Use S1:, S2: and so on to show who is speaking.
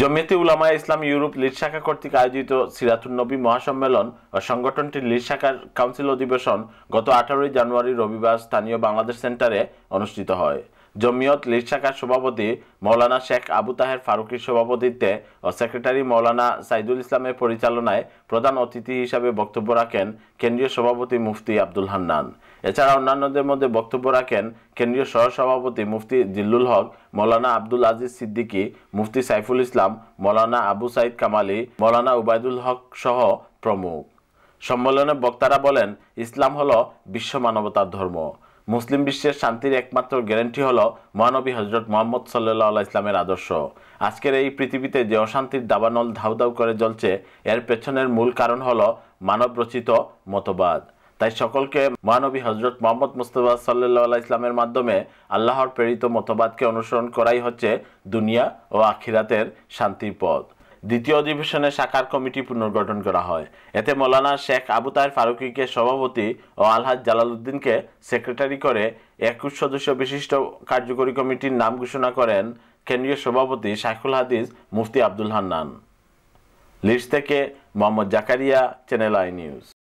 S1: জমিয়তে উলামা ইসলাম Europe lead শাখা কর্তৃক আয়োজিত নবী মহাসম্মেলন ও সংগঠনটির লিড শাখার কাউন্সিল অধিবেশন গত আঠারোই জানুয়ারি রবিবার স্থানীয় বাংলাদেশ সেন্টারে অনুষ্ঠিত হয় জমিয়ত লীর শাখার সভাপতি মৌলানা শেখ আবু তাহের ফারুকের সভাপতিত্বে ও সেক্রেটারি মৌলানা সাইদুল ইসলামের পরিচালনায় প্রধান অতিথি হিসাবে বক্তব্য রাখেন কেন্দ্রীয় সভাপতি মুফতি আব্দুল হান্নান এছাড়া অন্যান্যদের মধ্যে বক্তব্য রাখেন কেন্দ্রীয় সহসভাপতি মুফতি জিল্লুল হক মৌলানা আব্দুল আজিজ সিদ্দিকী মুফতি সাইফুল ইসলাম মৌলানা আবু সাইদ কামালি মৌলানা উবায়দুল হক সহ প্রমুখ সম্মেলনে বক্তারা বলেন ইসলাম হল বিশ্ব মানবতার ধর্ম মুসলিম বিশ্বের শান্তির একমাত্র গ্যারেন্টি হল মহানবী হজরত মোহাম্মদ সাল্লাহ ইসলামের আদর্শ আজকের এই পৃথিবীতে যে অশান্তির দাবানল ধাউধাউ করে জ্বলছে এর পেছনের মূল কারণ হল মানবরচিত মতবাদ তাই সকলকে মহানবী হজরত মোহাম্মদ মুস্তফা সাল্লাহ ইসলামের মাধ্যমে আল্লাহর প্রেরিত মতবাদকে অনুসরণ করাই হচ্ছে দুনিয়া ও আখিরাতের শান্তির পথ দ্বিতীয় অধিবেশনে শাখার কমিটি পুনর্গঠন করা হয় এতে মৌলানা শেখ আবু তাহের ফারুকিকে সভাপতি ও আলহাজ জালালউদ্দিনকে সেক্রেটারি করে একুশ সদস্য বিশিষ্ট কার্যকরী কমিটির নাম ঘোষণা করেন কেন্দ্রীয় সভাপতি শাইখুল হাদিস মুফতি আব্দুল হান্নান লিস্ট থেকে Mohammad Zakaria Channel i news